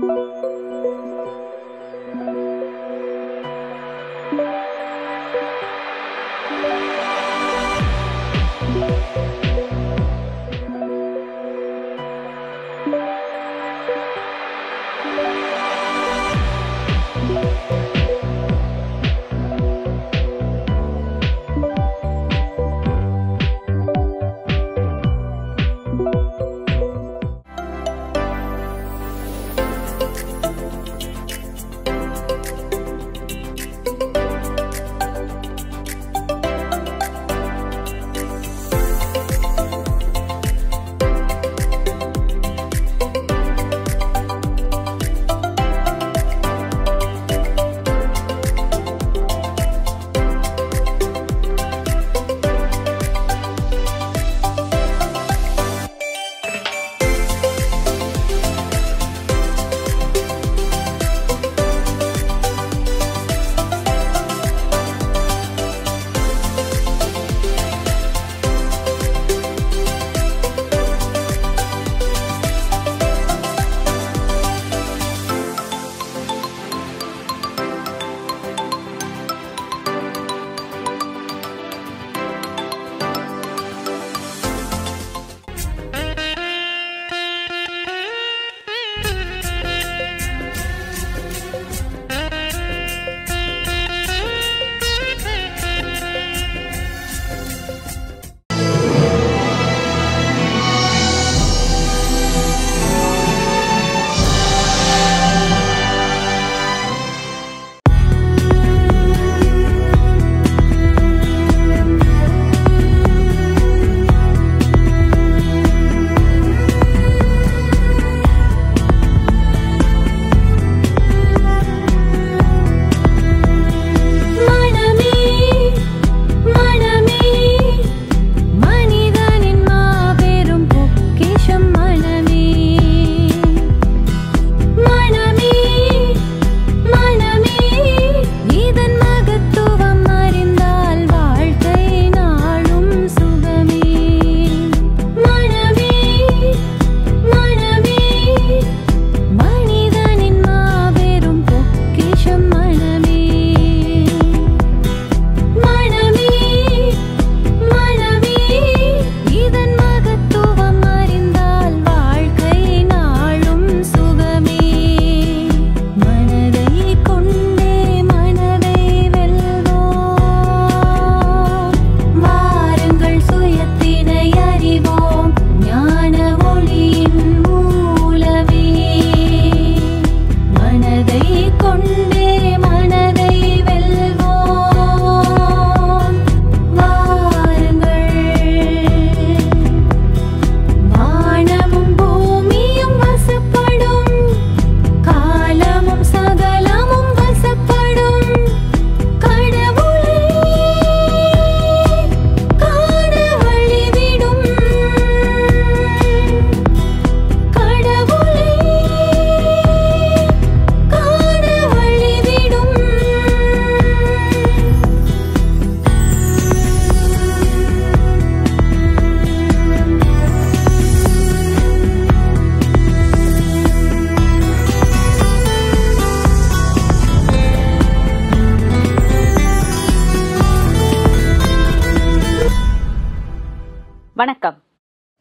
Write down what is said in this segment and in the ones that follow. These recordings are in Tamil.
Thank you.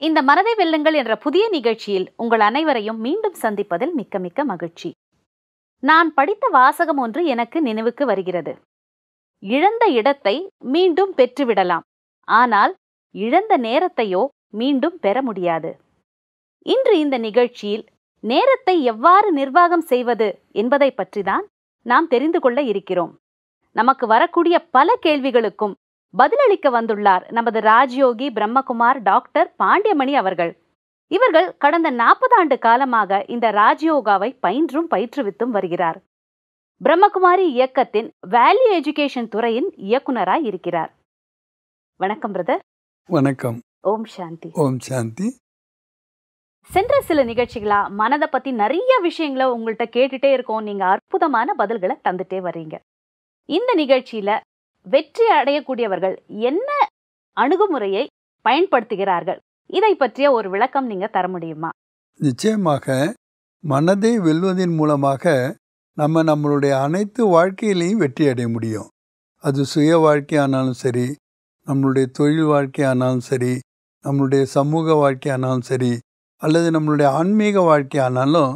இந்த மனதை வெல்லுங்கள் என்ற புதிய நிகழ்ச்சியில் உங்கள் அனைவரையும் மீண்டும் சந்திப்பதில் மிக்க மிக்க மகிழ்ச்சி நான் படித்த வாசகம் ஒன்று எனக்கு நினைவுக்கு வருகிறது இழந்த இடத்தை மீண்டும் பெற்றுவிடலாம் ஆனால் இழந்த நேரத்தையோ மீண்டும் பெற முடியாது இன்று இந்த நிகழ்ச்சியில் நேரத்தை எவ்வாறு நிர்வாகம் செய்வது என்பதை பற்றிதான் நாம் தெரிந்து கொள்ள இருக்கிறோம் நமக்கு வரக்கூடிய பல கேள்விகளுக்கும் பதிலளிக்க வந்துள்ளார் நமது ராஜ்யோகி பிரம்மகுமார் டாக்டர் பாண்டியமணி அவர்கள் இவர்கள் கடந்த நாற்பது ஆண்டு காலமாக இந்த ராஜ்யோகாவை பயின்றும் பயிற்றுவித்தும் வருகிறார் பிரம்மகுமாரி இயக்கத்தின் வேல்யூ எஜுகேஷன் துறையின் இயக்குனராய் இருக்கிறார் வணக்கம் பிரதர் வணக்கம் ஓம் சாந்தி ஓம் சாந்தி சென்ற சில நிகழ்ச்சிகளா மனதை பத்தி நிறைய விஷயங்களை உங்கள்கிட்ட கேட்டுட்டே இருக்கோம் நீங்க அற்புதமான பதில்களை தந்துட்டே வரீங்க இந்த நிகழ்ச்சியில வெற்றி அடையக்கூடியவர்கள் என்ன அணுகுமுறையை பயன்படுத்துகிறார்கள் இதை பற்றிய ஒரு விளக்கம் நீங்க தர முடியுமா நிச்சயமாக மனதை வெல்வதன் மூலமாக நம்ம நம்மளுடைய அனைத்து வாழ்க்கையிலையும் வெற்றி அடைய முடியும் அது சுய வாழ்க்கையானாலும் சரி நம்மளுடைய தொழில் வாழ்க்கையானாலும் சரி நம்மளுடைய சமூக வாழ்க்கையானாலும் சரி அல்லது நம்மளுடைய ஆன்மீக வாழ்க்கையானாலும்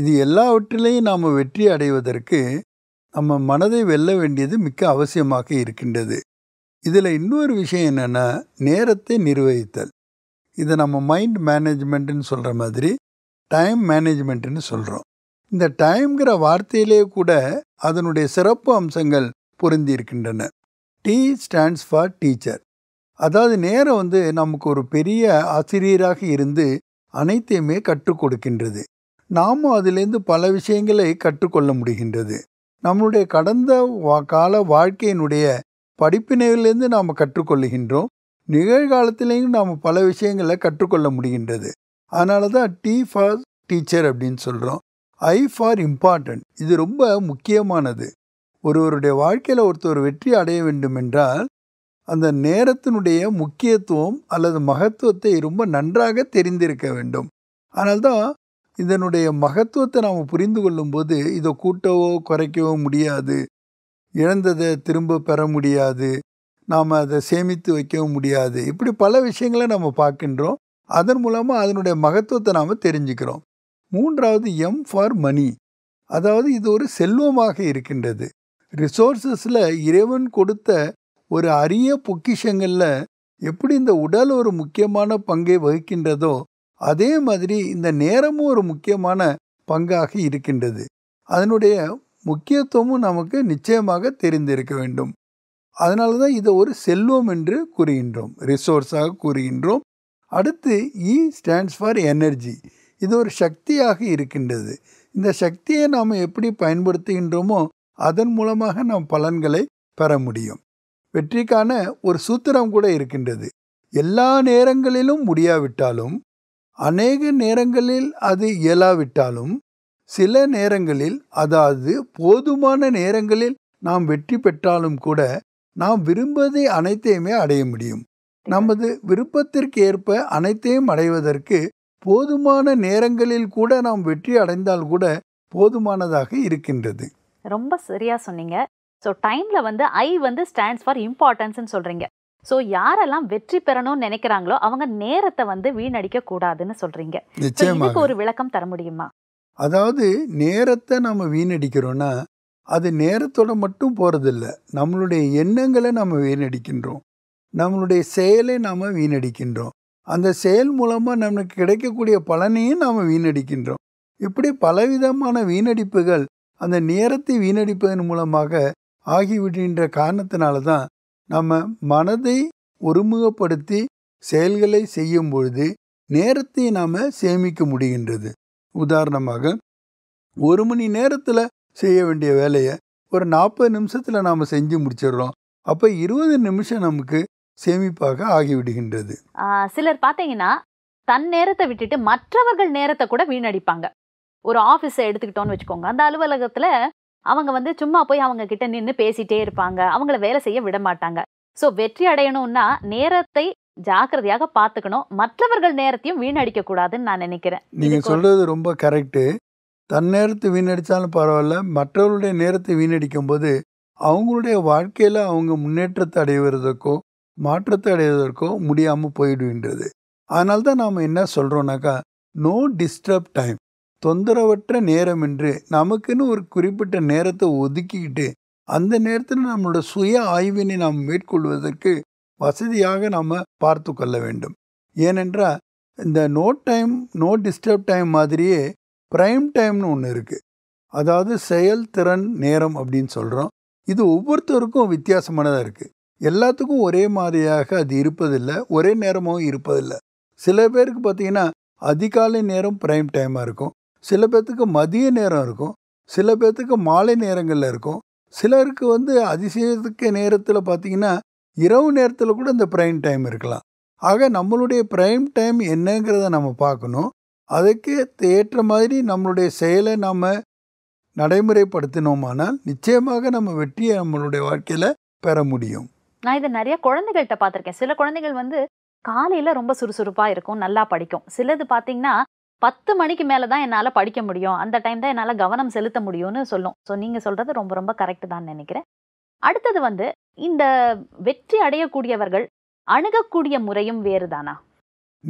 இது எல்லாவற்றிலையும் நாம் வெற்றி அடைவதற்கு நம்ம மனதை வெல்ல வேண்டியது மிக்க அவசியமாக இருக்கின்றது இதில் இன்னொரு விஷயம் என்னென்னா நேரத்தை நிர்வகித்தல் இதை நம்ம மைண்ட் மேனேஜ்மெண்ட்டுன்னு சொல்கிற மாதிரி டைம் மேனேஜ்மெண்ட்டுன்னு சொல்கிறோம் இந்த டைம்ங்கிற வார்த்தையிலே கூட அதனுடைய சிறப்பு அம்சங்கள் பொருந்தி இருக்கின்றன டி ஸ்டாண்ட்ஸ் ஃபார் டீச்சர் அதாவது நேரம் வந்து நமக்கு ஒரு பெரிய ஆசிரியராக இருந்து அனைத்தையுமே கற்றுக் கொடுக்கின்றது நாமும் அதிலேருந்து பல விஷயங்களை கற்றுக்கொள்ள முடிகின்றது நம்மளுடைய கடந்த கால வாழ்க்கையினுடைய படிப்பினையிலேருந்து நாம் கற்றுக்கொள்கின்றோம் நிகழ்காலத்திலையும் நாம் பல விஷயங்களை கற்றுக்கொள்ள முடிகின்றது அதனால தான் டி ஃபார் டீச்சர் அப்படின்னு சொல்கிறோம் ஐ ஃபார் இம்பார்ட்டன்ட் இது ரொம்ப முக்கியமானது ஒருவருடைய வாழ்க்கையில் ஒருத்தர் வெற்றி அடைய வேண்டும் என்றால் அந்த நேரத்தினுடைய முக்கியத்துவம் அல்லது மகத்துவத்தை ரொம்ப நன்றாக தெரிந்திருக்க வேண்டும் ஆனால் தான் இதனுடைய மகத்துவத்தை நாம் புரிந்து கொள்ளும்போது இதை கூட்டவோ குறைக்கவோ முடியாது இழந்ததை திரும்ப பெற முடியாது நாம் அதை சேமித்து வைக்கவும் முடியாது இப்படி பல விஷயங்களை நம்ம பார்க்கின்றோம் அதன் மூலமாக அதனுடைய மகத்துவத்தை நாம் தெரிஞ்சுக்கிறோம் மூன்றாவது எம் ஃபார் மணி அதாவது இது ஒரு செல்வமாக இருக்கின்றது ரிசோர்ஸஸில் இறைவன் கொடுத்த ஒரு அரிய பொக்கிஷங்களில் எப்படி இந்த உடல் ஒரு முக்கியமான பங்கை வகிக்கின்றதோ அதே மாதிரி இந்த நேரமும் ஒரு முக்கியமான பங்காக இருக்கின்றது அதனுடைய முக்கியத்துவமும் நமக்கு நிச்சயமாக தெரிந்திருக்க வேண்டும் அதனால தான் இதை ஒரு செல்வம் என்று கூறுகின்றோம் ரிசோர்ஸாக கூறுகின்றோம் அடுத்து இ ஸ்டாண்ட்ஸ் ஃபார் எனர்ஜி இது ஒரு சக்தியாக இருக்கின்றது இந்த சக்தியை நாம் எப்படி பயன்படுத்துகின்றோமோ அதன் மூலமாக நாம் பலன்களை பெற முடியும் வெற்றிக்கான ஒரு சூத்திரம் கூட இருக்கின்றது எல்லா நேரங்களிலும் முடியாவிட்டாலும் அநேக நேரங்களில் அது இயலாவிட்டாலும் சில நேரங்களில் அதாவது போதுமான நேரங்களில் நாம் வெற்றி பெற்றாலும் கூட நாம் விரும்பதை அனைத்தையுமே அடைய முடியும் நமது விருப்பத்திற்கு ஏற்ப அனைத்தையும் அடைவதற்கு போதுமான நேரங்களில் கூட நாம் வெற்றி அடைந்தால் கூட போதுமானதாக இருக்கின்றது ரொம்ப சரியா சொன்னீங்க ஸோ டைமில் வந்து ஐ வந்து ஸ்டாண்ட்ஸ் ஃபார் இம்பார்ட்டன்ஸ்னு சொல்கிறீங்க ஸோ யாரெல்லாம் வெற்றி பெறணும்னு நினைக்கிறாங்களோ அவங்க நேரத்தை வந்து வீணடிக்க கூடாதுன்னு சொல்றீங்க நிச்சயமாக ஒரு விளக்கம் தர முடியுமா அதாவது நேரத்தை நம்ம வீணடிக்கிறோம்னா அது நேரத்தோட மட்டும் போகிறதில்ல நம்மளுடைய எண்ணங்களை நம்ம வீணடிக்கின்றோம் நம்மளுடைய செயலை நாம் வீணடிக்கின்றோம் அந்த செயல் மூலமாக நமக்கு கிடைக்கக்கூடிய பலனையும் நாம் வீணடிக்கின்றோம் இப்படி பலவிதமான வீணடிப்புகள் அந்த நேரத்தை வீணடிப்பதன் மூலமாக ஆகிவிடுகின்ற காரணத்தினால தான் நம்ம மனதை ஒருமுகப்படுத்தி செயல்களை செய்யும் பொழுது நேரத்தை நாம் சேமிக்க முடிகின்றது உதாரணமாக ஒரு மணி நேரத்தில் செய்ய வேண்டிய வேலையை ஒரு நாற்பது நிமிஷத்தில் நாம் செஞ்சு முடிச்சிடுறோம் அப்போ இருபது நிமிஷம் நமக்கு சேமிப்பாக ஆகிவிடுகின்றது சிலர் பார்த்தீங்கன்னா தன் நேரத்தை விட்டுட்டு மற்றவர்கள் நேரத்தை கூட வீணடிப்பாங்க ஒரு ஆஃபீஸை எடுத்துக்கிட்டோன்னு வச்சுக்கோங்க அந்த அலுவலகத்தில் அவங்க வந்து சும்மா போய் அவங்க கிட்ட நின்று பேசிட்டே இருப்பாங்க அவங்கள வேலை செய்ய விட மாட்டாங்க ஸோ வெற்றி அடையணும்னா நேரத்தை ஜாக்கிரதையாக பார்த்துக்கணும் மற்றவர்கள் நேரத்தையும் வீணடிக்க கூடாதுன்னு நான் நினைக்கிறேன் நீங்க சொல்றது ரொம்ப கரெக்டு தன் நேரத்தை வீணடிச்சாலும் பரவாயில்ல மற்றவர்களுடைய நேரத்தை வீணடிக்கும் போது அவங்களுடைய வாழ்க்கையில் அவங்க முன்னேற்றத்தை அடைவதற்கோ மாற்றத்தை அடைவதற்கோ முடியாமல் போயிடுகின்றது அதனால்தான் தான் நாம் என்ன சொல்கிறோன்னாக்கா நோ டிஸ்டர்ப் டைம் தொந்தரவற்ற நேரம் என்று நமக்குன்னு ஒரு குறிப்பிட்ட நேரத்தை ஒதுக்கிக்கிட்டு அந்த நேரத்தில் நம்மளோட சுய ஆய்வினை நாம் மேற்கொள்வதற்கு வசதியாக நாம் பார்த்து கொள்ள வேண்டும் ஏனென்றால் இந்த no time no disturb time மாதிரியே ப்ரைம் டைம்னு ஒன்று இருக்குது அதாவது செயல்திறன் நேரம் அப்படின்னு சொல்கிறோம் இது ஒவ்வொருத்தருக்கும் வித்தியாசமானதாக இருக்குது எல்லாத்துக்கும் ஒரே மாதிரியாக அது இருப்பதில்லை ஒரே நேரமாகவும் இருப்பதில்லை சில பேருக்கு பார்த்திங்கன்னா அதிகாலை நேரம் ப்ரைம் டைமாக இருக்கும் சில பேர்த்துக்கு மதிய நேரம் இருக்கும் சில பேர்த்துக்கு மாலை நேரங்களில் இருக்கும் சிலருக்கு வந்து அதிசயத்துக்கு நேரத்தில் பார்த்திங்கன்னா இரவு நேரத்தில் கூட இந்த ப்ரைம் டைம் இருக்கலாம் ஆக நம்மளுடைய ப்ரைம் டைம் என்னங்கிறத நம்ம பார்க்கணும் அதுக்கு ஏற்ற மாதிரி நம்மளுடைய செயலை நாம் நடைமுறைப்படுத்தினோமானால் நிச்சயமாக நம்ம வெற்றியை நம்மளுடைய வாழ்க்கையில் பெற முடியும் நான் இதை நிறைய குழந்தைகள்கிட்ட பார்த்துருக்கேன் சில குழந்தைகள் வந்து காலையில் ரொம்ப சுறுசுறுப்பாக இருக்கும் நல்லா படிக்கும் சிலது பார்த்தீங்கன்னா பத்து மணிக்கு மேலே தான் என்னால் படிக்க முடியும் அந்த டைம் தான் என்னால் கவனம் செலுத்த முடியும்னு சொல்லும் ஸோ நீங்கள் சொல்கிறது ரொம்ப ரொம்ப கரெக்டு தான் நினைக்கிறேன் அடுத்தது வந்து இந்த வெற்றி அடையக்கூடியவர்கள் அணுகக்கூடிய முறையும் வேறு தானா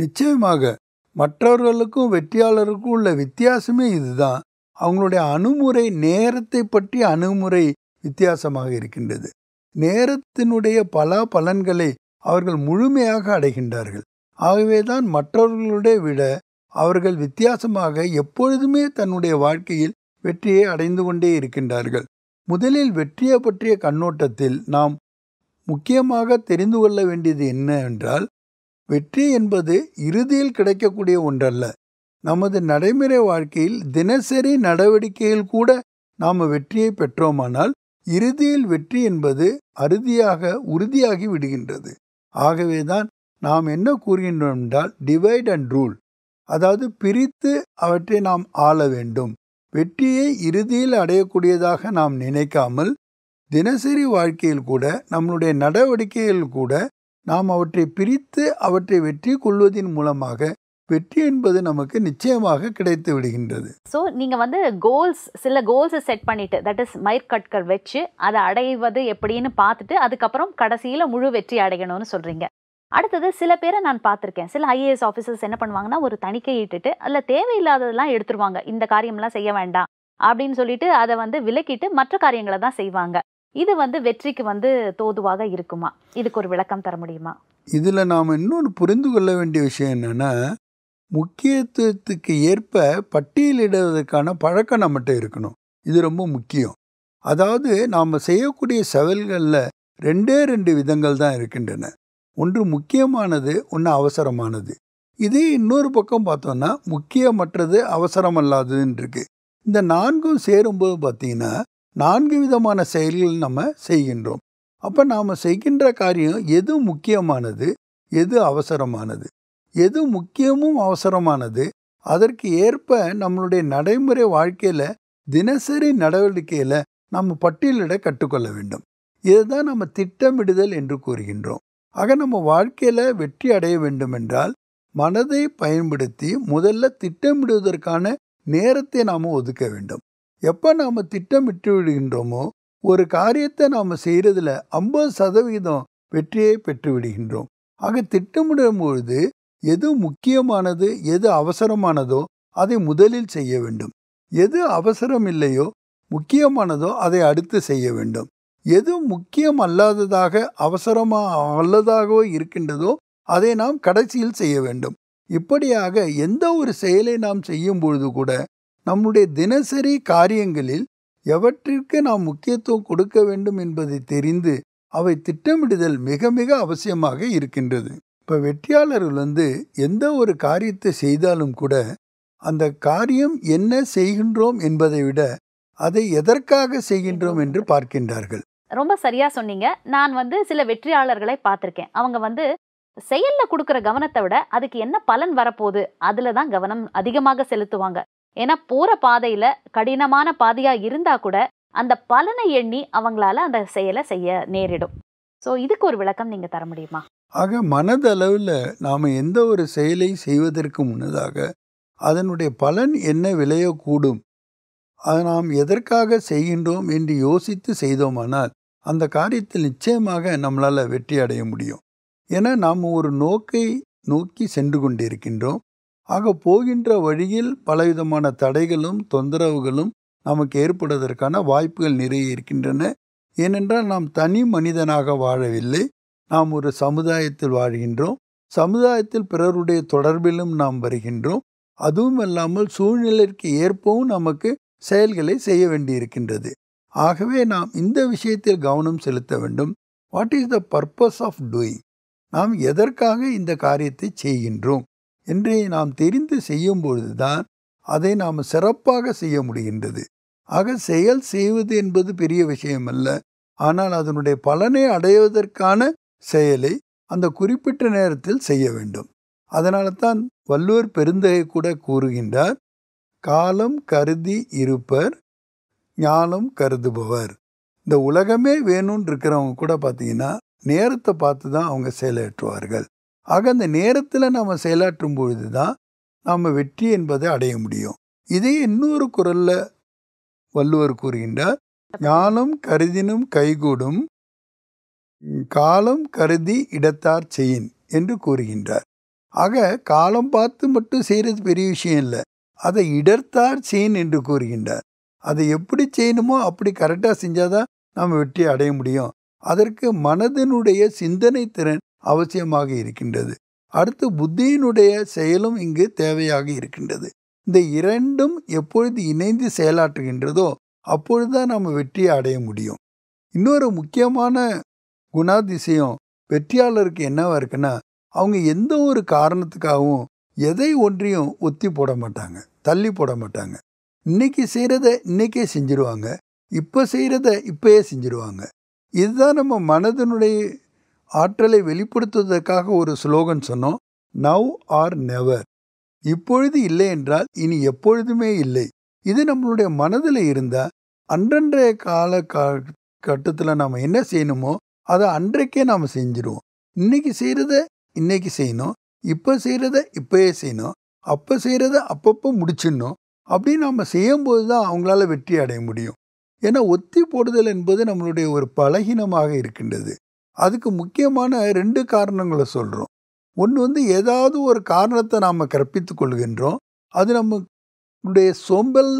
நிச்சயமாக மற்றவர்களுக்கும் வெற்றியாளருக்கும் உள்ள வித்தியாசமே இதுதான் அவங்களுடைய அணுமுறை நேரத்தை பற்றி அணுமுறை வித்தியாசமாக இருக்கின்றது நேரத்தினுடைய பல பலன்களை அவர்கள் முழுமையாக அடைகின்றார்கள் ஆகவே தான் மற்றவர்களுடைய விட அவர்கள் வித்தியாசமாக எப்பொழுதுமே தன்னுடைய வாழ்க்கையில் வெற்றியை அடைந்து கொண்டே இருக்கின்றார்கள் முதலில் வெற்றியை பற்றிய கண்ணோட்டத்தில் நாம் முக்கியமாக தெரிந்து கொள்ள வேண்டியது என்னவென்றால் வெற்றி என்பது இறுதியில் கிடைக்கக்கூடிய ஒன்றல்ல நமது நடைமுறை வாழ்க்கையில் தினசரி நடவடிக்கையில் கூட நாம் வெற்றியை பெற்றோமானால் இறுதியில் வெற்றி என்பது அறுதியாக உறுதியாகி விடுகின்றது ஆகவேதான் நாம் என்ன கூறுகின்றோம் என்றால் டிவைட் அண்ட் ரூல் அதாவது பிரித்து அவற்றை நாம் ஆள வேண்டும் வெற்றியை இறுதியில் அடையக்கூடியதாக நாம் நினைக்காமல் தினசரி வாழ்க்கையில் கூட நம்முடைய நடவடிக்கையில் கூட நாம் அவற்றை பிரித்து அவற்றை வெற்றி கொள்வதன் மூலமாக வெற்றி என்பது நமக்கு நிச்சயமாக கிடைத்து விடுகின்றது ஸோ நீங்கள் வந்து கோல்ஸ் சில கோல்ஸை செட் பண்ணிட்டு தட் இஸ் மயிர்கட்கள் வச்சு அதை அடைவது எப்படின்னு பார்த்துட்டு அதுக்கப்புறம் கடைசியில் முழு வெற்றி அடையணும்னு சொல்கிறீங்க அடுத்தது சில பேரை நான் பார்த்துருக்கேன் சில ஐஏஎஸ் ஆஃபீஸர்ஸ் என்ன பண்ணுவாங்கன்னா ஒரு தணிக்கை இட்டுட்டு அதில் தேவையில்லாததெல்லாம் எடுத்துருவாங்க இந்த காரியம்லாம் செய்ய வேண்டாம் அப்படின்னு சொல்லிட்டு அதை வந்து விலக்கிட்டு மற்ற காரியங்களை தான் செய்வாங்க இது வந்து வெற்றிக்கு வந்து தோதுவாக இருக்குமா இதுக்கு ஒரு விளக்கம் தர முடியுமா இதில் நாம் இன்னொன்று புரிந்து கொள்ள வேண்டிய விஷயம் என்னென்னா முக்கியத்துவத்துக்கு ஏற்ப பட்டியலிடுவதற்கான பழக்கம் நம்மகிட்ட இருக்கணும் இது ரொம்ப முக்கியம் அதாவது நாம் செய்யக்கூடிய செவல்களில் ரெண்டே ரெண்டு விதங்கள் தான் இருக்கின்றன ஒன்று முக்கியமானது ஒன்று அவசரமானது இதே இன்னொரு பக்கம் பார்த்தோன்னா முக்கியமற்றது அவசரமல்லாததுன்னு இருக்கு இந்த நான்கும் சேரும்போது பார்த்திங்கன்னா நான்கு விதமான செயல்கள் நம்ம செய்கின்றோம் அப்போ நாம் செய்கின்ற காரியம் எது முக்கியமானது எது அவசரமானது எது முக்கியமும் அவசரமானது அதற்கு ஏற்ப நம்மளுடைய நடைமுறை வாழ்க்கையில் தினசரி நடவடிக்கையில் நம்ம பட்டியலிட கற்றுக்கொள்ள வேண்டும் இதுதான் நம்ம திட்டமிடுதல் என்று கூறுகின்றோம் ஆக நம்ம வாழ்க்கையில் வெற்றி அடைய வேண்டுமென்றால் மனதை பயன்படுத்தி முதல்ல திட்டமிடுவதற்கான நேரத்தை நாம் ஒதுக்க வேண்டும் எப்போ நாம் திட்டமிட்டு விடுகின்றோமோ ஒரு காரியத்தை நாம் செய்கிறதுல ஐம்பது சதவிகிதம் வெற்றியை பெற்று விடுகின்றோம் ஆக திட்டமிடும் பொழுது எது முக்கியமானது எது அவசரமானதோ அதை முதலில் செய்ய வேண்டும் எது அவசரம் இல்லையோ முக்கியமானதோ அதை அடுத்து செய்ய வேண்டும் எது முக்கியம் அல்லாததாக அவசரமாக அல்லதாகவோ இருக்கின்றதோ அதை நாம் கடைசியில் செய்ய வேண்டும் இப்படியாக எந்த ஒரு செயலை நாம் செய்யும் பொழுது கூட நம்முடைய தினசரி காரியங்களில் எவற்றிற்கு நாம் முக்கியத்துவம் கொடுக்க வேண்டும் என்பதை தெரிந்து அவை திட்டமிடுதல் மிக மிக அவசியமாக இருக்கின்றது இப்போ வெற்றியாளர்கள் வந்து எந்த ஒரு காரியத்தை செய்தாலும் கூட அந்த காரியம் என்ன செய்கின்றோம் என்பதை விட அதை எதற்காக செய்கின்றோம் என்று பார்க்கின்றார்கள் ரொம்ப சரியாக சொன்னீங்க நான் வந்து சில வெற்றியாளர்களை பார்த்துருக்கேன் அவங்க வந்து செயலில் கொடுக்குற கவனத்தை விட அதுக்கு என்ன பலன் வரப்போகுது அதில் தான் கவனம் அதிகமாக செலுத்துவாங்க ஏன்னா போகிற பாதையில் கடினமான பாதையாக இருந்தால் கூட அந்த பலனை எண்ணி அவங்களால அந்த செயலை செய்ய நேரிடும் ஸோ இதுக்கு ஒரு விளக்கம் நீங்கள் தர முடியுமா ஆக மனதளவில் நாம் எந்த ஒரு செயலை செய்வதற்கு முன்னதாக அதனுடைய பலன் என்ன விளையக்கூடும் அதை நாம் எதற்காக செய்கின்றோம் என்று யோசித்து செய்தோமானால் அந்த காரியத்தில் நிச்சயமாக நம்மளால் வெற்றி அடைய முடியும் ஏன்னா நாம் ஒரு நோக்கை நோக்கி சென்று கொண்டிருக்கின்றோம் ஆக போகின்ற வழியில் பலவிதமான தடைகளும் தொந்தரவுகளும் நமக்கு ஏற்படுவதற்கான வாய்ப்புகள் நிறைய இருக்கின்றன ஏனென்றால் நாம் தனி மனிதனாக வாழவில்லை நாம் ஒரு சமுதாயத்தில் வாழ்கின்றோம் சமுதாயத்தில் பிறருடைய தொடர்பிலும் நாம் வருகின்றோம் அதுவும் இல்லாமல் சூழ்நிலைக்கு ஏற்பவும் நமக்கு செயல்களை செய்ய வேண்டியிருக்கின்றது ஆகவே நாம் இந்த விஷயத்தில் கவனம் செலுத்த வேண்டும் what is the purpose of doing நாம் எதற்காக இந்த காரியத்தை செய்கின்றோம் என்று நாம் தெரிந்து செய்யும் பொழுதுதான் அதை நாம் சிறப்பாக செய்ய முடிகின்றது ஆக செயல் செய்வது என்பது பெரிய விஷயம் அல்ல ஆனால் அதனுடைய பலனை அடைவதற்கான செயலை அந்த குறிப்பிட்ட நேரத்தில் செய்ய வேண்டும் அதனால தான் வள்ளுவர் பெருந்தகை கூட கூறுகின்றார் காலம் கருதி இருப்பர் ஞானம் கருதுபவர் இந்த உலகமே வேணும்னு இருக்கிறவங்க கூட பார்த்தீங்கன்னா நேரத்தை பார்த்து தான் அவங்க செயலாற்றுவார்கள் ஆக அந்த நேரத்தில் நம்ம செயலாற்றும் பொழுது தான் நம்ம வெற்றி என்பதை அடைய முடியும் இதே இன்னொரு குரலில் வள்ளுவர் கூறுகின்றார் ஞானம் கருதினும் கைகூடும் காலம் கருதி இடத்தார் செய்யின் என்று கூறுகின்றார் ஆக காலம் பார்த்து மட்டும் செய்கிறது பெரிய விஷயம் இல்லை அதை இடர்த்தார் செய்யின் என்று கூறுகின்றார் அதை எப்படி செய்யணுமோ அப்படி கரெக்டாக செஞ்சால் தான் நாம் வெற்றி அடைய முடியும் அதற்கு மனதினுடைய சிந்தனை திறன் அவசியமாக இருக்கின்றது அடுத்து புத்தியினுடைய செயலும் இங்கு தேவையாக இருக்கின்றது இந்த இரண்டும் எப்பொழுது இணைந்து செயலாற்றுகின்றதோ அப்பொழுதுதான் நம்ம வெற்றியை அடைய முடியும் இன்னொரு முக்கியமான குணாதிசயம் வெற்றியாளருக்கு என்னவா இருக்குன்னா அவங்க எந்த ஒரு காரணத்துக்காகவும் எதை ஒன்றையும் ஒத்தி போட மாட்டாங்க தள்ளி போட மாட்டாங்க இன்னைக்கு செய்கிறத இன்றைக்கே செஞ்சுருவாங்க இப்போ செய்கிறத இப்போயே செஞ்சுருவாங்க இதுதான் நம்ம மனதனுடைய ஆற்றலை வெளிப்படுத்துவதற்காக ஒரு ஸ்லோகன் சொன்னோம் நவ் ஆர் நெவர் இப்பொழுது இல்லை என்றால் இனி எப்பொழுதுமே இல்லை இது நம்மளுடைய மனதில் இருந்தால் அன்றன்றைய கால கட்டத்தில் நாம் என்ன செய்யணுமோ அதை அன்றைக்கே நாம் செஞ்சிருவோம் இன்றைக்கி செய்கிறத இன்றைக்கி செய்யணும் இப்போ செய்கிறத இப்போயே செய்யணும் அப்போ செய்கிறத அப்பப்போ முடிச்சிடணும் அப்படின்னு நம்ம செய்யும்போது தான் அவங்களால வெற்றி அடைய முடியும் ஏன்னா ஒத்தி போடுதல் என்பது நம்மளுடைய ஒரு பலகீனமாக இருக்கின்றது அதுக்கு முக்கியமான ரெண்டு காரணங்களை சொல்கிறோம் ஒன்று வந்து ஏதாவது ஒரு காரணத்தை நாம் கற்பித்து கொள்கின்றோம் அது நம்முடைய சோம்பல்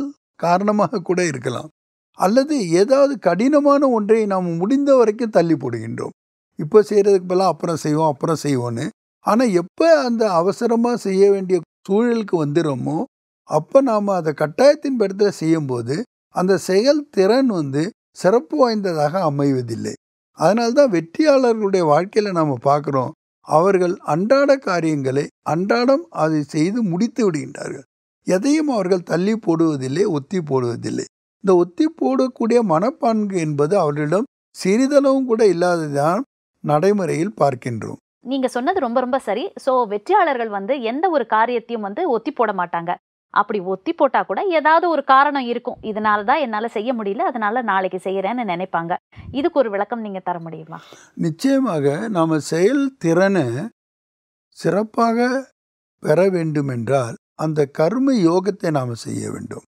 காரணமாக கூட இருக்கலாம் அல்லது ஏதாவது கடினமான ஒன்றை நாம் முடிந்த வரைக்கும் தள்ளி போடுகின்றோம் இப்போ செய்கிறதுக்கு பதிலாக அப்புறம் செய்வோம் அப்புறம் செய்வோன்னு ஆனால் எப்போ அந்த அவசரமாக செய்ய வேண்டிய சூழலுக்கு வந்துடுறோமோ அப்போ நாம் அதை கட்டாயத்தின் படத்தில் செய்யும்போது அந்த செயல் திறன் வந்து சிறப்பு வாய்ந்ததாக அமைவதில்லை அதனால்தான் வெற்றியாளர்களுடைய வாழ்க்கையில் நாம் பார்க்குறோம் அவர்கள் அன்றாட காரியங்களை அன்றாடம் அதை செய்து முடித்து விடுகின்றார்கள் எதையும் அவர்கள் தள்ளி போடுவதில்லை ஒத்தி போடுவதில்லை இந்த ஒத்தி போடக்கூடிய மனப்பான்கு என்பது அவர்களிடம் சிறிதளவும் கூட இல்லாததான் நடைமுறையில் பார்க்கின்றோம் நீங்க சொன்னது ரொம்ப ரொம்ப சரி ஸோ வெற்றியாளர்கள் வந்து எந்த ஒரு காரியத்தையும் வந்து ஒத்தி போட மாட்டாங்க அப்படி ஒத்தி போட்டால் கூட ஏதாவது ஒரு காரணம் இருக்கும் இதனால தான் என்னால் செய்ய முடியல அதனால் நாளைக்கு செய்கிறேன்னு நினைப்பாங்க இதுக்கு ஒரு விளக்கம் நீங்கள் தர முடியுமா நிச்சயமாக நாம் செயல் திறனை சிறப்பாக பெற வேண்டுமென்றால் அந்த கர்ம யோகத்தை நாம் செய்ய வேண்டும்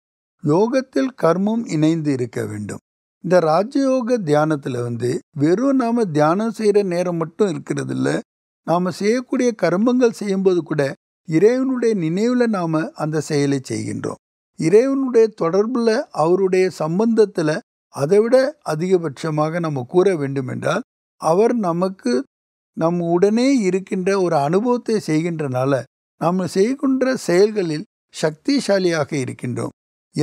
யோகத்தில் கர்மம் இணைந்து இருக்க வேண்டும் இந்த ராஜயோக தியானத்தில் வந்து வெறும் நாம் தியானம் செய்கிற நேரம் மட்டும் இருக்கிறது இல்லை நாம் செய்யக்கூடிய கர்மங்கள் செய்யும்போது கூட இறைவனுடைய நினைவில் நாம் அந்த செயலை செய்கின்றோம் இறைவனுடைய தொடர்பில் அவருடைய சம்பந்தத்தில் அதை விட அதிகபட்சமாக நம்ம கூற வேண்டுமென்றால் அவர் நமக்கு நம் உடனே இருக்கின்ற ஒரு அனுபவத்தை செய்கின்றனால நாம் செய்கின்ற செயல்களில் சக்திசாலியாக இருக்கின்றோம்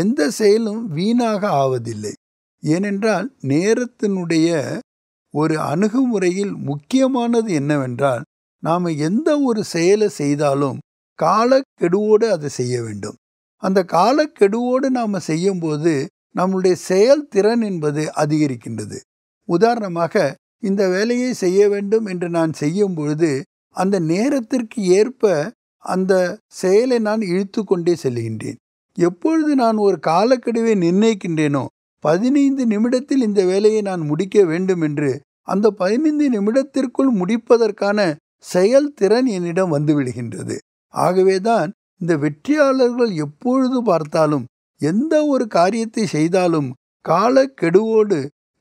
எந்த செயலும் வீணாக ஆவதில்லை ஏனென்றால் நேரத்தினுடைய ஒரு அணுகுமுறையில் முக்கியமானது என்னவென்றால் நாம் எந்த ஒரு செயலை செய்தாலும் காலக்கெடுவோடு அதை செய்ய வேண்டும் அந்த காலக்கெடுவோடு நாம் செய்யும்போது நம்முடைய செயல்திறன் என்பது அதிகரிக்கின்றது உதாரணமாக இந்த வேலையை செய்ய வேண்டும் என்று நான் செய்யும் பொழுது அந்த நேரத்திற்கு ஏற்ப அந்த செயலை நான் இழுத்து கொண்டே செல்கின்றேன் எப்பொழுது நான் ஒரு காலக்கெடுவை நிர்ணயிக்கின்றேனோ பதினைந்து நிமிடத்தில் இந்த வேலையை நான் முடிக்க வேண்டும் என்று அந்த பதினைந்து நிமிடத்திற்குள் முடிப்பதற்கான செயல்திறன் என்னிடம் வந்துவிடுகின்றது ஆகவேதான் இந்த வெற்றியாளர்கள் எப்பொழுது பார்த்தாலும் எந்த ஒரு காரியத்தை செய்தாலும் கால கெடுவோடு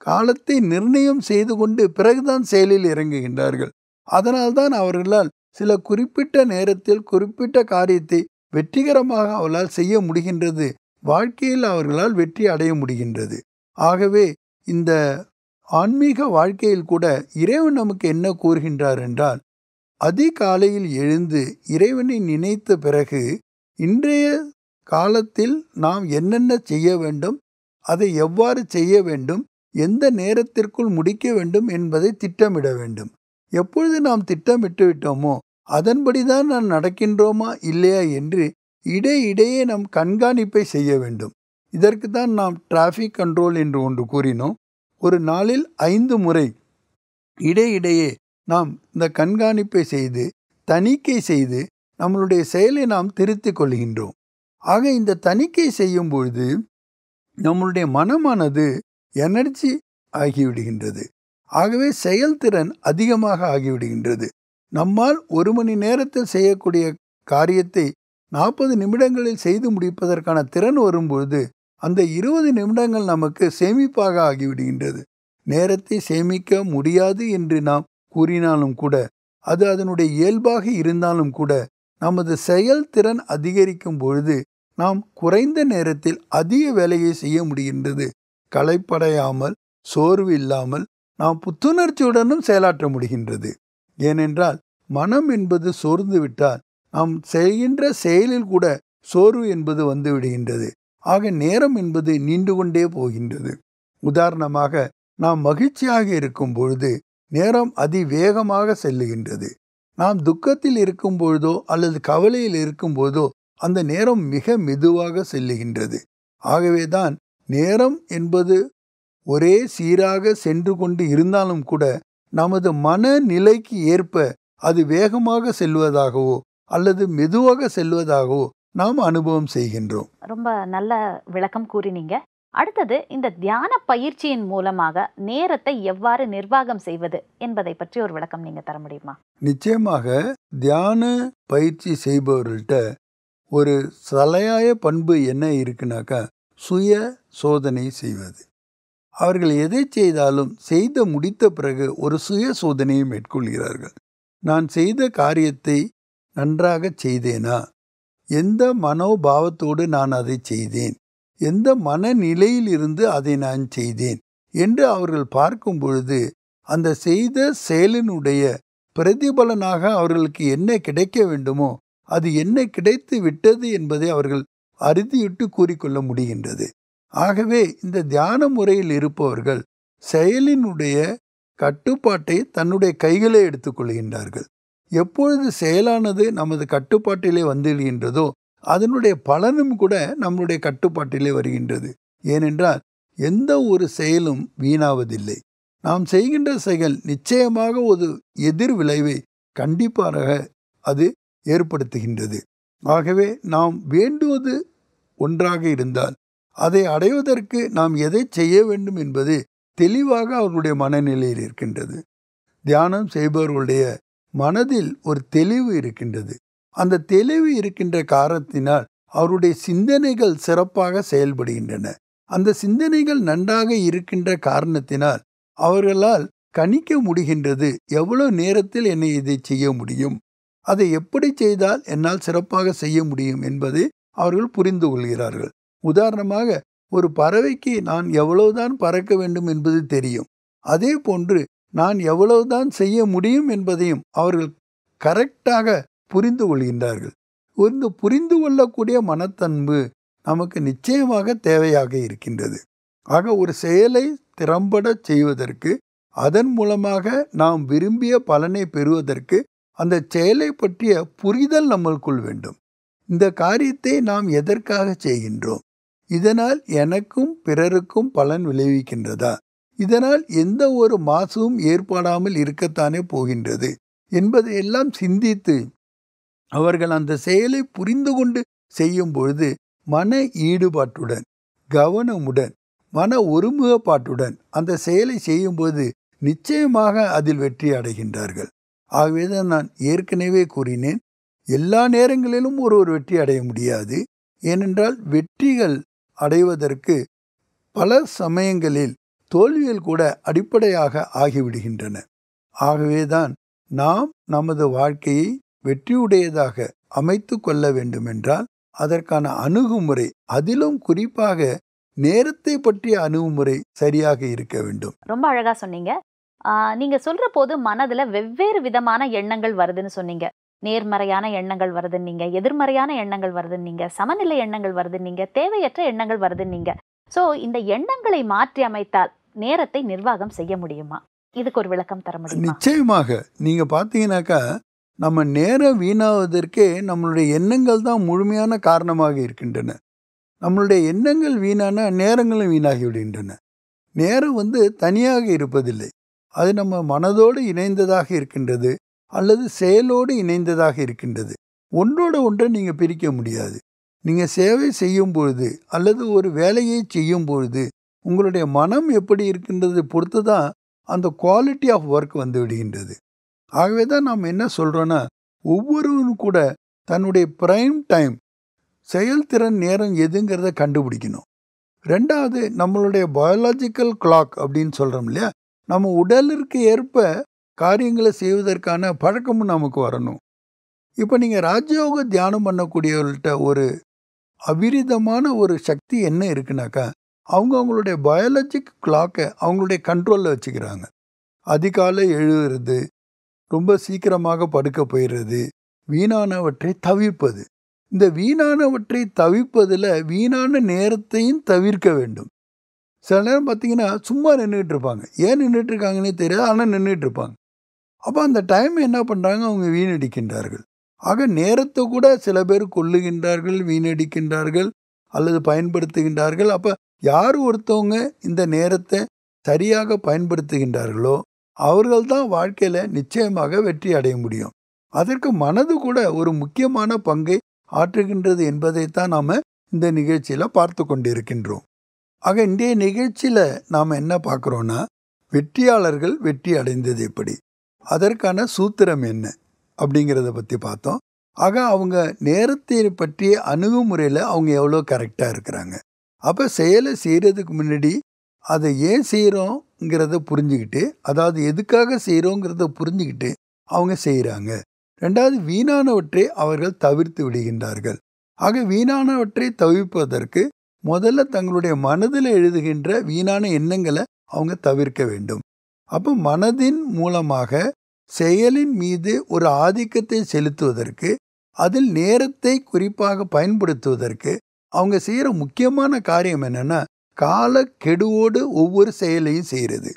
காலத்தை நிர்ணயம் செய்து கொண்டு பிறகுதான் செயலில் இறங்குகின்றார்கள் அதனால்தான் அவர்களால் சில குறிப்பிட்ட நேரத்தில் குறிப்பிட்ட காரியத்தை வெற்றிகரமாக அவர்களால் செய்ய முடிகின்றது வாழ்க்கையில் அவர்களால் வெற்றி அடைய முடிகின்றது ஆகவே இந்த ஆன்மீக வாழ்க்கையில் கூட இறைவன் நமக்கு என்ன கூறுகின்றார் என்றால் அதிகாலையில் எழுந்து இறைவனை நினைத்த பிறகு இன்றைய காலத்தில் நாம் என்னென்ன செய்ய வேண்டும் அதை எவ்வாறு செய்ய வேண்டும் எந்த நேரத்திற்குள் முடிக்க வேண்டும் என்பதை திட்டமிட வேண்டும் எப்பொழுது நாம் திட்டமிட்டு விட்டோமோ அதன்படி தான் நாம் நடக்கின்றோமா இல்லையா என்று இடையிடையே நாம் கண்காணிப்பை செய்ய வேண்டும் இதற்கு தான் நாம் டிராஃபிக் கண்ட்ரோல் என்று ஒன்று கூறினோம் ஒரு நாளில் ஐந்து முறை இடையிடையே நாம் இந்த கண்காணிப்பை செய்து தணிக்கை செய்து நம்மளுடைய செயலை நாம் திருத்தி கொள்கின்றோம் ஆக இந்த தணிக்கை செய்யும் பொழுது நம்மளுடைய மனமானது எனர்ஜி ஆகிவிடுகின்றது ஆகவே செயல்திறன் அதிகமாக ஆகிவிடுகின்றது நம்மால் ஒரு மணி நேரத்தில் செய்யக்கூடிய காரியத்தை நாற்பது நிமிடங்களில் செய்து முடிப்பதற்கான திறன் வரும்பொழுது அந்த இருபது நிமிடங்கள் நமக்கு சேமிப்பாக ஆகிவிடுகின்றது நேரத்தை சேமிக்க முடியாது என்று நாம் கூறினாலும் கூட அது அதனுடைய இயல்பாக இருந்தாலும் கூட நமது செயல்திறன் அதிகரிக்கும் பொழுது நாம் குறைந்த நேரத்தில் அதிக வேலையை செய்ய முடிகின்றது களைப்படையாமல் சோர்வு இல்லாமல் நாம் புத்துணர்ச்சியுடனும் செயலாற்ற முடிகின்றது ஏனென்றால் மனம் என்பது சோர்ந்து விட்டால் நாம் செய்கின்ற செயலில் கூட சோர்வு என்பது வந்து விடுகின்றது ஆக நேரம் என்பது நீண்டு கொண்டே போகின்றது உதாரணமாக நாம் மகிழ்ச்சியாக இருக்கும் பொழுது நேரம் அதிவேகமாக செல்லுகின்றது நாம் துக்கத்தில் இருக்கும் பொழுதோ அல்லது கவலையில் இருக்கும் போதோ அந்த நேரம் மிக மெதுவாக செல்லுகின்றது ஆகவேதான் நேரம் என்பது ஒரே சீராக சென்று கொண்டு இருந்தாலும் கூட நமது மனநிலைக்கு ஏற்ப அது வேகமாக செல்வதாகவோ அல்லது மெதுவாக செல்வதாகவோ நாம் அனுபவம் செய்கின்றோம் ரொம்ப நல்ல விளக்கம் கூறினீங்க அடுத்தது இந்த தியான பயிற்சியின் மூலமாக நேரத்தை எவ்வாறு நிர்வாகம் செய்வது என்பதை பற்றி ஒரு விளக்கம் நீங்க தர முடியுமா நிச்சயமாக தியான பயிற்சி செய்பவர்கள்ட்ட ஒரு சலையாய பண்பு என்ன இருக்குனாக்கா சுய சோதனை செய்வது அவர்கள் எதை செய்தாலும் செய்த முடித்த பிறகு ஒரு சுய சோதனையை மேற்கொள்கிறார்கள் நான் செய்த காரியத்தை நன்றாக செய்தேனா எந்த மனோபாவத்தோடு நான் அதை செய்தேன் எந்த மனநிலையிலிருந்து அதை நான் செய்தேன் என்று அவர்கள் பார்க்கும் பொழுது அந்த செய்த செயலினுடைய பிரதிபலனாக அவர்களுக்கு என்ன கிடைக்க வேண்டுமோ அது என்ன கிடைத்து விட்டது என்பதை அவர்கள் அறுதியிட்டு கூறிக்கொள்ள முடிகின்றது ஆகவே இந்த தியான முறையில் இருப்பவர்கள் செயலினுடைய கட்டுப்பாட்டை தன்னுடைய கைகளே எடுத்துக்கொள்கின்றார்கள் எப்பொழுது செயலானது நமது கட்டுப்பாட்டிலே வந்துவிடுகின்றதோ அதனுடைய பலனும் கூட நம்மளுடைய கட்டுப்பாட்டிலே வருகின்றது ஏனென்றால் எந்த ஒரு செயலும் வீணாவதில்லை நாம் செய்கின்ற செயல் நிச்சயமாக ஒரு எதிர் விளைவை கண்டிப்பாக அது ஏற்படுத்துகின்றது ஆகவே நாம் வேண்டுவது ஒன்றாக இருந்தால் அதை அடைவதற்கு நாம் எதை செய்ய வேண்டும் என்பது தெளிவாக அவர்களுடைய மனநிலையில் இருக்கின்றது தியானம் செய்பவர்களுடைய மனதில் ஒரு தெளிவு இருக்கின்றது அந்த தெளிவு இருக்கின்ற காரணத்தினால் அவருடைய சிந்தனைகள் சிறப்பாக செயல்படுகின்றன அந்த சிந்தனைகள் நன்றாக இருக்கின்ற காரணத்தினால் அவர்களால் கணிக்க முடிகின்றது எவ்வளவு நேரத்தில் என்னை இதை செய்ய முடியும் அதை எப்படி செய்தால் என்னால் சிறப்பாக செய்ய முடியும் என்பதை அவர்கள் புரிந்து கொள்கிறார்கள் உதாரணமாக ஒரு பறவைக்கு நான் எவ்வளவுதான் பறக்க வேண்டும் என்பது தெரியும் அதே போன்று நான் எவ்வளவுதான் செய்ய முடியும் என்பதையும் அவர்கள் கரெக்டாக புரிந்து கொள்கின்றார்கள் இந்த புரிந்து கொள்ளக்கூடிய மனத்தன்பு நமக்கு நிச்சயமாக தேவையாக இருக்கின்றது ஆக ஒரு செயலை திறம்பட செய்வதற்கு அதன் மூலமாக நாம் விரும்பிய பலனை பெறுவதற்கு அந்த செயலை பற்றிய புரிதல் நம்மளுக்குள் வேண்டும் இந்த காரியத்தை நாம் எதற்காக செய்கின்றோம் இதனால் எனக்கும் பிறருக்கும் பலன் விளைவிக்கின்றதா இதனால் எந்த ஒரு மாசும் ஏற்படாமல் இருக்கத்தானே போகின்றது என்பதையெல்லாம் சிந்தித்து அவர்கள் அந்த செயலை புரிந்து கொண்டு செய்யும் பொழுது மன ஈடுபாட்டுடன் கவனமுடன் மன ஒருமுகப்பாட்டுடன் அந்த செயலை செய்யும்போது நிச்சயமாக அதில் வெற்றி அடைகின்றார்கள் ஆகவே தான் நான் ஏற்கனவே கூறினேன் எல்லா நேரங்களிலும் ஒருவர் வெற்றி அடைய முடியாது ஏனென்றால் வெற்றிகள் அடைவதற்கு பல சமயங்களில் தோல்விகள் கூட அடிப்படையாக ஆகிவிடுகின்றன ஆகவேதான் நாம் நமது வாழ்க்கையை வெற்றியுடையதாக அமைத்து கொள்ள வேண்டுமென்றால் அதற்கான அணுகுமுறை அதிலும் குறிப்பாக நேரத்தை பற்றிய அணுகுமுறை சரியாக இருக்க வேண்டும் ரொம்ப அழகா சொன்னீங்க நீங்க சொல்ற போது மனதுல வெவ்வேறு விதமான எண்ணங்கள் வருதுன்னு சொன்னீங்க நேர்மறையான எண்ணங்கள் வருதுன்னீங்க எதிர்மறையான எண்ணங்கள் வருதுன்னீங்க சமநிலை எண்ணங்கள் வருதுன்னீங்க தேவையற்ற எண்ணங்கள் வருதுன்னீங்க ஸோ இந்த எண்ணங்களை மாற்றி அமைத்தால் நேரத்தை நிர்வாகம் செய்ய முடியுமா இதுக்கு ஒரு விளக்கம் தர முடியும் நிச்சயமாக நீங்க பாத்தீங்கன்னாக்கா நம்ம நேரம் வீணாவதற்கே நம்மளுடைய எண்ணங்கள் தான் முழுமையான காரணமாக இருக்கின்றன நம்மளுடைய எண்ணங்கள் வீணான நேரங்களும் வீணாகி விடுகின்றன நேரம் வந்து தனியாக இருப்பதில்லை அது நம்ம மனதோடு இணைந்ததாக இருக்கின்றது அல்லது செயலோடு இணைந்ததாக இருக்கின்றது ஒன்றோட ஒன்றை நீங்கள் பிரிக்க முடியாது நீங்கள் சேவை செய்யும் பொழுது அல்லது ஒரு வேலையை செய்யும் பொழுது உங்களுடைய மனம் எப்படி இருக்கின்றது பொறுத்து தான் அந்த குவாலிட்டி ஆஃப் ஒர்க் வந்து விடுகின்றது ஆகவே தான் நாம் என்ன சொல்கிறோன்னா ஒவ்வொருவரும் கூட தன்னுடைய ப்ரைம் டைம் செயல்திறன் நேரம் எதுங்கிறத கண்டுபிடிக்கணும் ரெண்டாவது நம்மளுடைய பயாலஜிக்கல் கிளாக் அப்படின்னு சொல்கிறோம் இல்லையா நம்ம உடலிற்கு ஏற்ப காரியங்களை செய்வதற்கான பழக்கமும் நமக்கு வரணும் இப்போ நீங்கள் ராஜயோக தியானம் பண்ணக்கூடியவர்கள்ட்ட ஒரு அபிரிதமான ஒரு சக்தி என்ன இருக்குனாக்கா அவங்க அவங்களுடைய பயாலஜிக் கிளாக்கை அவங்களுடைய கண்ட்ரோலில் வச்சுக்கிறாங்க அதிகாலை எழுதுறது ரொம்ப சீக்கிரமாக படுக்க போயிடுறது வீணானவற்றை தவிர்ப்பது இந்த வீணானவற்றை தவிர்ப்பதில் வீணான நேரத்தையும் தவிர்க்க வேண்டும் சில நேரம் பார்த்தீங்கன்னா சும்மா நின்றுட்டு இருப்பாங்க ஏன் நின்றுட்டு இருக்காங்கன்னே தெரியாது ஆனால் நின்றுட்டு இருப்பாங்க அப்போ அந்த டைம் என்ன பண்ணுறாங்க அவங்க வீணடிக்கின்றார்கள் ஆக நேரத்தை கூட சில பேர் கொள்ளுகின்றார்கள் வீணடிக்கின்றார்கள் அல்லது பயன்படுத்துகின்றார்கள் அப்போ யார் ஒருத்தவங்க இந்த நேரத்தை சரியாக பயன்படுத்துகின்றார்களோ அவர்கள் தான் வாழ்க்கையில் நிச்சயமாக வெற்றி அடைய முடியும் அதற்கு மனது கூட ஒரு முக்கியமான பங்கை ஆற்றுகின்றது என்பதைத்தான் நாம் இந்த நிகழ்ச்சியில் பார்த்து கொண்டிருக்கின்றோம் ஆக இந்திய நிகழ்ச்சியில் நாம் என்ன பார்க்குறோன்னா வெற்றியாளர்கள் வெற்றி அடைந்தது எப்படி அதற்கான சூத்திரம் என்ன அப்படிங்கிறத பற்றி பார்த்தோம் ஆக அவங்க நேரத்தை பற்றிய அணுகுமுறையில் அவங்க எவ்வளோ கரெக்டாக இருக்கிறாங்க அப்போ செயலை செய்கிறதுக்கு முன்னாடி அதை ஏன் செய்கிறோம் செய்கிறோங்கிறத புரிஞ்சுக்கிட்டு அதாவது எதுக்காக செய்கிறோங்கிறத புரிஞ்சுக்கிட்டு அவங்க செய்கிறாங்க ரெண்டாவது வீணானவற்றை அவர்கள் தவிர்த்து விடுகின்றார்கள் ஆக வீணானவற்றை தவிர்ப்பதற்கு முதல்ல தங்களுடைய மனதில் எழுதுகின்ற வீணான எண்ணங்களை அவங்க தவிர்க்க வேண்டும் அப்போ மனதின் மூலமாக செயலின் மீது ஒரு ஆதிக்கத்தை செலுத்துவதற்கு அதில் நேரத்தை குறிப்பாக பயன்படுத்துவதற்கு அவங்க செய்கிற முக்கியமான காரியம் என்னென்னா கால கெடுவோடு ஒவ்வொரு செயலையும் செய்கிறது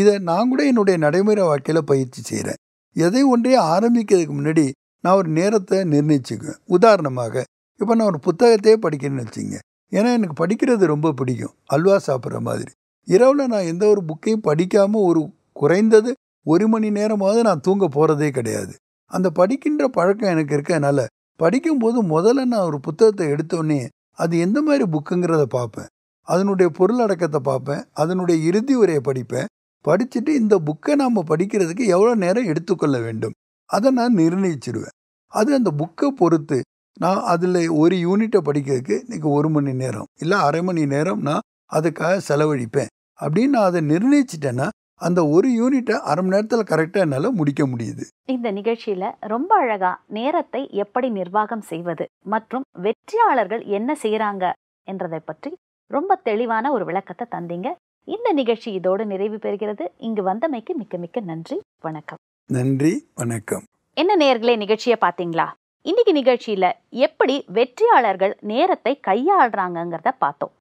இதை நான் கூட என்னுடைய நடைமுறை வாழ்க்கையில் பயிற்சி செய்கிறேன் எதை ஒன்றே ஆரம்பிக்கிறதுக்கு முன்னாடி நான் ஒரு நேரத்தை நிர்ணயிச்சுக்குவேன் உதாரணமாக இப்போ நான் ஒரு புத்தகத்தையே படிக்கணும்னு வச்சுங்க ஏன்னா எனக்கு படிக்கிறது ரொம்ப பிடிக்கும் அல்வா சாப்பிட்ற மாதிரி இரவில் நான் எந்த ஒரு புக்கையும் படிக்காமல் ஒரு குறைந்தது ஒரு மணி நேரமாவது நான் தூங்க போகிறதே கிடையாது அந்த படிக்கின்ற பழக்கம் எனக்கு இருக்கனால படிக்கும்போது முதல்ல நான் ஒரு புத்தகத்தை எடுத்தோடனே அது எந்த மாதிரி புக்குங்கிறத பார்ப்பேன் அதனுடைய பொருள் அடக்கத்தை பார்ப்பேன் அதனுடைய இறுதி உரையை படிப்பேன் படிச்சுட்டு இந்த புக்கை நாம் படிக்கிறதுக்கு எவ்வளோ நேரம் எடுத்துக்கொள்ள வேண்டும் அதை நான் நிர்ணயிச்சிடுவேன் அது அந்த புக்கை பொறுத்து நான் அதில் ஒரு யூனிட்டை படிக்கிறதுக்கு இன்றைக்கி ஒரு மணி நேரம் இல்லை அரை மணி நேரம் நான் அதுக்காக செலவழிப்பேன் அப்படின்னு நான் அதை நிர்ணயிச்சிட்டேன்னா அந்த ஒரு யூனிட்டை அரை மணி நேரத்தில் கரெக்டாக என்னால் முடிக்க முடியுது இந்த நிகழ்ச்சியில் ரொம்ப அழகாக நேரத்தை எப்படி நிர்வாகம் செய்வது மற்றும் வெற்றியாளர்கள் என்ன செய்கிறாங்க என்றதை பற்றி ரொம்ப தெளிவான ஒரு விளக்கத்தை தந்தீங்க இந்த நிகழ்ச்சி இதோடு நிறைவு பெறுகிறது இங்கு வந்தமைக்கு மிக்க மிக்க நன்றி வணக்கம் நன்றி வணக்கம் என்ன நேர்களே நிகழ்ச்சியை பார்த்தீங்களா இன்னைக்கு நிகழ்ச்சியில எப்படி வெற்றியாளர்கள் நேரத்தை கையாளுறாங்கிறத பார்த்தோம்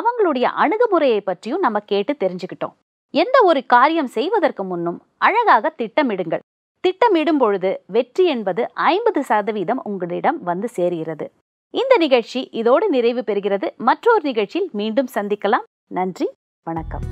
அவங்களுடைய அணுகுமுறையை பற்றியும் நம்ம கேட்டு தெரிஞ்சுக்கிட்டோம் எந்த ஒரு காரியம் செய்வதற்கு முன்னும் அழகாக திட்டமிடுங்கள் திட்டமிடும் பொழுது வெற்றி என்பது ஐம்பது சதவீதம் உங்களிடம் வந்து சேர்கிறது இந்த நிகழ்ச்சி இதோடு நிறைவு பெறுகிறது மற்றொரு நிகழ்ச்சியில் மீண்டும் சந்திக்கலாம் நன்றி வணக்கம்